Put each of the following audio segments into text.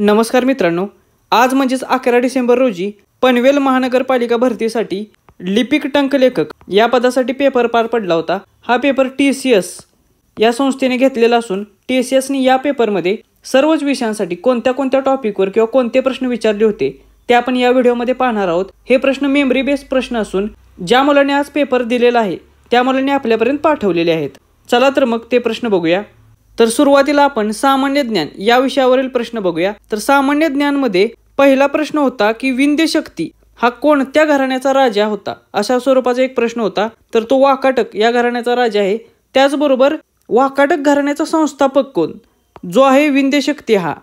नमस्कार मित्रांनो आज म्हणजेच अकरा डिसेंबर रोजी पनवेल महानगरपालिका भरतीसाठी लिपिक टंकलेखक या पदासाठी पेपर पार पडला होता हा पेपर टी सी एस या संस्थेने घेतलेला असून टी सी एसने या पेपरमध्ये सर्वच विषयांसाठी कोणत्या कोणत्या टॉपिकवर किंवा कोणते प्रश्न विचारले होते ते आपण या व्हिडिओमध्ये पाहणार आहोत हे प्रश्न मेमरी बेस्ड प्रश्न असून ज्या मुलाने आज पेपर दिलेला आहे त्या मुलाने आपल्यापर्यंत पाठवलेले आहेत चला तर मग ते प्रश्न बघूया तर सुरुवातीला आपण सामान्य ज्ञान या विषयावरील प्रश्न बघूया तर सामान्य ज्ञानमध्ये पहिला प्रश्न होता की शक्ती हा कोणत्या घराण्याचा राजा होता अशा स्वरूपाचा एक प्रश्न होता तर तो वाकाटक या घराण्याचा राजा आहे त्याचबरोबर वाकाटक घराण्याचा संस्थापक कोण जो आहे शक्ती हा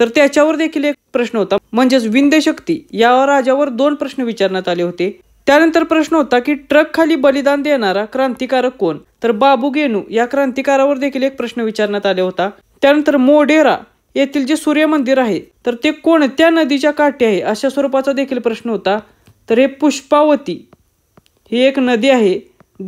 तर त्याच्यावर देखील एक प्रश्न होता म्हणजेच शक्ती या राजावर दोन प्रश्न विचारण्यात आले होते त्यानंतर प्रश्न होता की ट्रक खाली बलिदान देणारा क्रांतिकारक कोण तर बाबू गेनू या क्रांतिकारावर देखील एक प्रश्न विचारण्यात आले होता त्यानंतर मोडेरा येथील जे सूर्य मंदिर आहे तर ते कोणत्या नदीच्या काठी आहे अशा स्वरूपाचा देखील प्रश्न होता तर हे पुष्पावती ही एक नदी आहे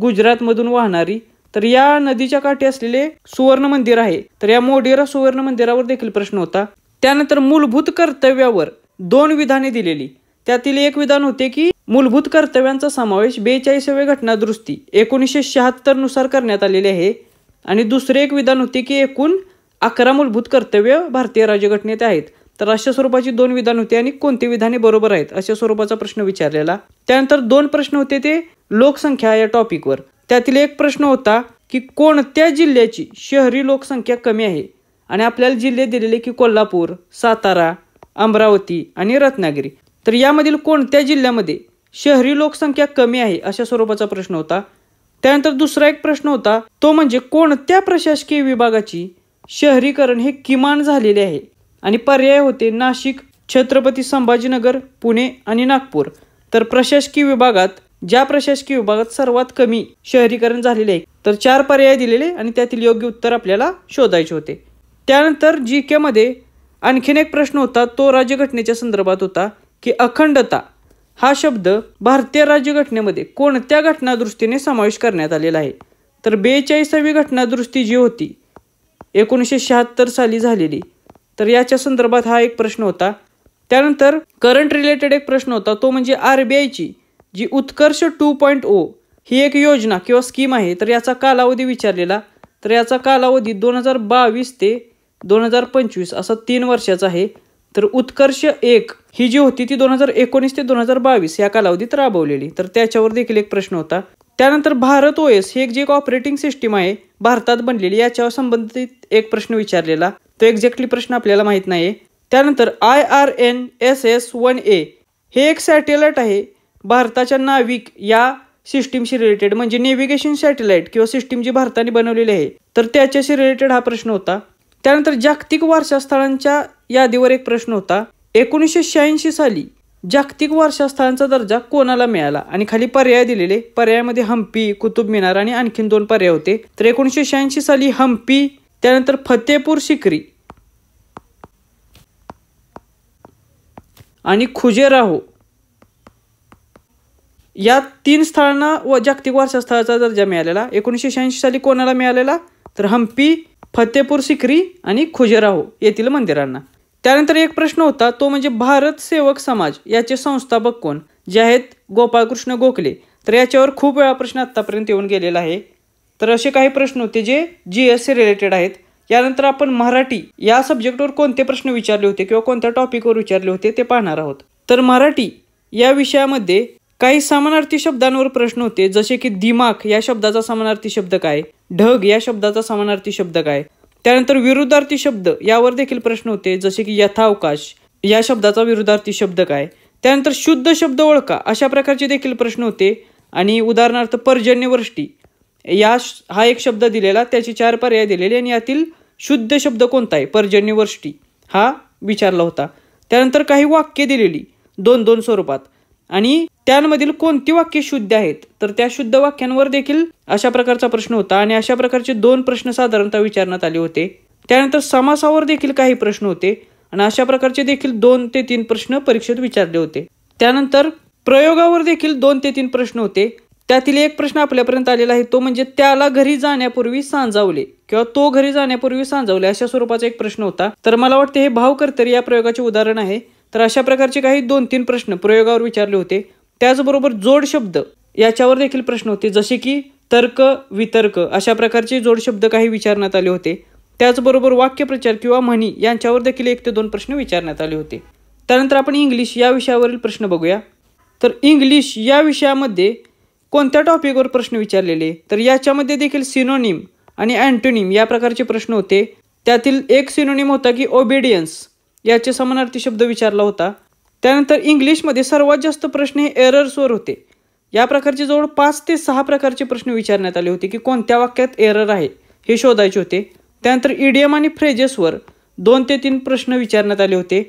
गुजरातमधून वाहणारी तर या नदीच्या काठी असलेले सुवर्ण मंदिर आहे तर या मोडेरा सुवर्ण मंदिरावर देखील प्रश्न होता त्यानंतर मूलभूत कर्तव्यावर दोन विधाने दिलेली त्यातील एक विधान होते की मूलभूत कर्तव्यांचा समावेश बेचाळीसावे घटनादुरुस्ती एकोणीसशे शहात्तरनुसार करण्यात आलेले आहे आणि दुसरे एक विधान होते की एकूण अकरा मूलभूत कर्तव्य भारतीय राज्यघटनेत आहेत तर अशा स्वरूपाची दोन विधान होते आणि कोणती विधाने बरोबर आहेत अशा स्वरूपाचा प्रश्न विचारलेला त्यानंतर दोन प्रश्न होते ते लोकसंख्या या टॉपिकवर त्यातील एक प्रश्न होता की कोणत्या जिल्ह्याची शहरी लोकसंख्या कमी आहे आणि आपल्याला जिल्हे दिलेले की कोल्हापूर सातारा अमरावती आणि रत्नागिरी तर यामधील कोणत्या जिल्ह्यामध्ये शहरी लोकसंख्या कमी आहे अशा स्वरूपाचा प्रश्न होता त्यानंतर दुसरा एक प्रश्न होता तो म्हणजे कोणत्या प्रशासकीय विभागाची शहरीकरण हे किमान झालेले आहे आणि पर्याय होते नाशिक छत्रपती संभाजीनगर पुणे आणि नागपूर तर प्रशासकीय विभागात ज्या प्रशासकीय विभागात सर्वात कमी शहरीकरण झालेले आहे तर चार पर्याय दिलेले आणि त्यातील योग्य उत्तर आपल्याला शोधायचे होते त्यानंतर जी केमध्ये आणखीन एक प्रश्न होता तो राज्यघटनेच्या संदर्भात होता की अखंडता हा शब्द भारतीय राज्यघटनेमध्ये कोणत्या घटनादृष्टीने समावेश करण्यात आलेला आहे तर बेचाळीसावी घटनादृष्टी जी होती एकोणीसशे शहात्तर साली झालेली तर याच्या संदर्भात हा एक प्रश्न होता त्यानंतर करंट रिलेटेड एक प्रश्न होता तो म्हणजे R B G Utkarsh two point O ही एक योजना किंवा स्कीम आहे तर याचा कालावधी विचारलेला तर याचा कालावधी दोन हजार बावीस ते दोन हजार पंचवीस असा तीन वर्षाचा आहे तर उत्कर्ष एक ही जी होती ती दोन हजार एकोणीस ते दोन हजार बावीस या कालावधीत राबवलेली तर त्याच्यावर देखील एक प्रश्न होता त्यानंतर भारत ओएस ही एक जी एक ऑपरेटिंग सिस्टीम आहे भारतात बनलेली याच्यावर संबंधित एक प्रश्न विचारलेला तो एक्झॅक्टली प्रश्न आपल्याला माहीत नाही त्यानंतर I R N S S one A हे एक सॅटेलाइट आहे भारताच्या नाविक या सिस्टीमशी रिलेटेड म्हणजे नेव्हिगेशन सॅटेलाइट किंवा सिस्टीम जी भारताने बनवलेली आहे तर त्याच्याशी रिलेटेड हा प्रश्न होता त्यानंतर जागतिक वारसा स्थळांच्या यादीवर एक प्रश्न होता एकोणीसशे शहाऐंशी साली जागतिक वारसास्थळांचा दर्जा कोणाला मिळाला आणि खाली पर्याय दिलेले पर्यायामध्ये हम्पी कुतुब मिनार आणि आणखीन दोन पर्याय होते तर एकोणीसशे शहाऐंशी साली हम्पी त्यानंतर फतेहपूर सिक्री आणि खुजेराहो या तीन स्थळांना व जागतिक वारसास्थळाचा दर्जा मिळालेला एकोणीसशे शहाऐंशी साली कोणाला मिळालेला तर हम्पी फतेहपूर सिक्री आणि खुजेराहो येथील मंदिरांना त्यानंतर एक प्रश्न होता तो म्हणजे भारत सेवक समाज याचे संस्थापक कोण जे आहेत गोपाळकृष्ण गोखले तर याच्यावर खूप वेळा प्रश्न आत्तापर्यंत येऊन गेलेला आहे तर असे काही प्रश्न होते जे जी एस सी रिलेटेड आहेत यानंतर आपण मराठी या सब्जेक्टवर कोणते प्रश्न विचारले होते किंवा कोणत्या टॉपिकवर विचारले होते ते पाहणार आहोत तर मराठी या विषयामध्ये काही समानार्थी शब्दांवर प्रश्न होते जसे की दिमाग या शब्दाचा समानार्थी शब्द काय ढग या शब्दाचा समानार्थी शब्द काय त्यानंतर विरुद्धार्थी शब्द यावर देखील प्रश्न होते जसे की यथावकाश या शब्दाचा विरुद्धार्थी शब्द काय त्यानंतर शुद्ध शब्द ओळखा अशा प्रकारचे देखील प्रश्न होते आणि उदाहरणार्थ पर्जन्यवृष्टी या हा एक शब्द दिलेला त्याचे चार पर्याय दिलेले आणि यातील शुद्ध शब्द कोणता आहे पर्जन्यवृष्टी हा विचारला होता त्यानंतर काही वाक्य दिलेली दोन दोन स्वरूपात आणि त्यांमधील कोणती वाक्य शुद्ध आहेत तर त्या शुद्ध वाक्यांवर देखील अशा प्रकारचा प्रश्न होता आणि अशा प्रकारचे दोन प्रश्न साधारणतः विचारण्यात आले होते त्यानंतर समासावर देखील काही प्रश्न होते आणि अशा प्रकारचे देखील दोन ते तीन प्रश्न परीक्षेत विचारले होते त्यानंतर प्रयोगावर देखील दोन ते तीन प्रश्न होते त्यातील एक प्रश्न आपल्यापर्यंत आलेला आहे तो म्हणजे त्याला घरी जाण्यापूर्वी सांजावले किंवा तो घरी जाण्यापूर्वी सांजावले अशा स्वरूपाचा एक प्रश्न होता तर मला वाटते हे भावकर्तरी या प्रयोगाचे उदाहरण आहे तर अशा प्रकारचे काही दोन तीन प्रश्न प्रयोगावर विचारले होते त्याचबरोबर जोड शब्द याच्यावर देखील प्रश्न होते जसे की तर्क वितर्क अशा प्रकारचे जोड शब्द काही विचारण्यात आले होते त्याचबरोबर वाक्यप्रचार किंवा म्हणी यांच्यावर देखील एक ते दोन प्रश्न विचारण्यात आले होते त्यानंतर आपण इंग्लिश या विषयावरील प्रश्न बघूया तर इंग्लिश या विषयामध्ये कोणत्या टॉपिकवर प्रश्न विचारलेले तर याच्यामध्ये देखील सिनोनिम आणि अँटोनिम या प्रकारचे प्रश्न होते त्यातील एक सिनोनिम होता की ओबेडियन्स याचे समानार्थी शब्द विचारला होता त्यानंतर इंग्लिशमध्ये सर्वात जास्त प्रश्न हे एरर्सवर होते या प्रकारचे जवळ पाच ते सहा प्रकारचे प्रश्न विचारण्यात आले होते की कोणत्या वाक्यात एरर आहे हे शोधायचे होते त्यानंतर ईडीएम आणि फ्रेजेसवर दोन ते तीन प्रश्न विचारण्यात आले होते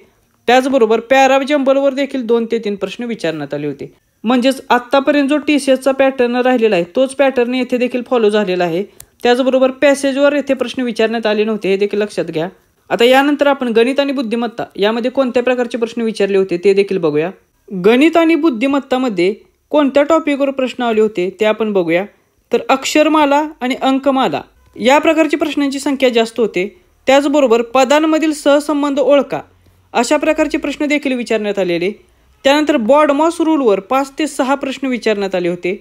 त्याचबरोबर पॅराव जंबलवर देखील दोन ते तीन प्रश्न विचारण्यात आले होते म्हणजेच आत्तापर्यंत जो टी सी एसचा पॅटर्न राहिलेला आहे तोच पॅटर्न येथे देखील फॉलो झालेला आहे त्याचबरोबर पॅसेजवर येथे प्रश्न विचारण्यात आले नव्हते हे देखील लक्षात घ्या आता यानंतर आपण गणित आणि बुद्धिमत्ता यामध्ये कोणत्या प्रकारचे प्रश्न विचारले होते ते देखील बघूया गणित आणि बुद्धिमत्तामध्ये कोणत्या टॉपिकवर प्रश्न आले होते ते आपण बघूया तर अक्षरमाला आणि अंकमाला या प्रकारच्या प्रश्नांची संख्या जास्त होते त्याचबरोबर पदांमधील सहसंबंध ओळखा अशा प्रकारचे प्रश्न देखील विचारण्यात आलेले त्यानंतर बॉडमॉस रूलवर पाच ते सहा प्रश्न विचारण्यात आले होते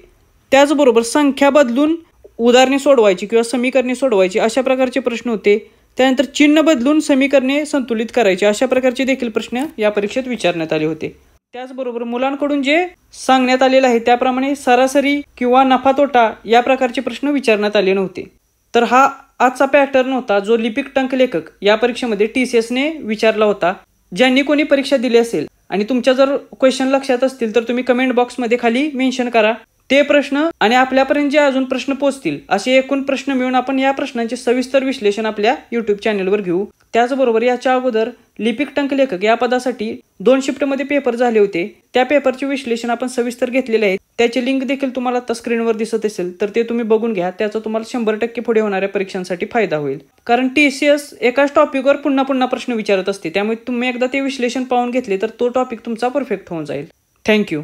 त्याचबरोबर संख्या बदलून उदाहरणे सोडवायची किंवा समीकरणे सोडवायची अशा प्रकारचे प्रश्न होते त्यानंतर चिन्ह बदलून समीकरणे संतुलित करायचे अशा प्रकारचे देखील प्रश्न या परीक्षेत विचारण्यात आले होते त्याचबरोबर मुलांकडून जे सांगण्यात आलेलं आहे त्याप्रमाणे सरासरी किंवा नफा तोटा या प्रकारचे प्रश्न विचारण्यात आले नव्हते तर हा आजचा पॅटर्न होता जो लिपिक टंक लेखक या परीक्षेमध्ये टी सी एसने विचारला होता ज्यांनी कोणी परीक्षा दिली असेल आणि तुमच्या जर क्वेश्चन लक्षात असतील तर तुम्ही कमेंट बॉक्समध्ये खाली मेन्शन करा ते प्रश्न आणि आपल्यापर्यंत जे अजून प्रश्न पोचतील असे एकूण प्रश्न मिळून आपण या प्रश्नांचे सविस्तर विश्लेषण आपल्या युट्यूब चॅनेलवर घेऊ त्याचबरोबर याच्या अगोदर लिपिक टंकलेखक या पदासाठी दोन शिफ्टमध्ये पेपर झाले होते त्या पेपरचे विश्लेषण आपण सविस्तर घेतलेले आहे त्याचे लिंक देखील तुम्हाला आता स्क्रीनवर दिसत असेल तर ते तुम्ही बघून घ्या त्याचा तुम्हाला शंभर टक्के पुढे होणाऱ्या परीक्षांसाठी फायदा होईल कारण टी सी एस एकाच टॉपिकवर पुन्हा पुन्हा प्रश्न विचारत असते त्यामुळे तुम्ही एकदा ते विश्लेषण पाहून घेतले तर तो टॉपिक तुमचा परफेक्ट होऊन जाईल थँक्यू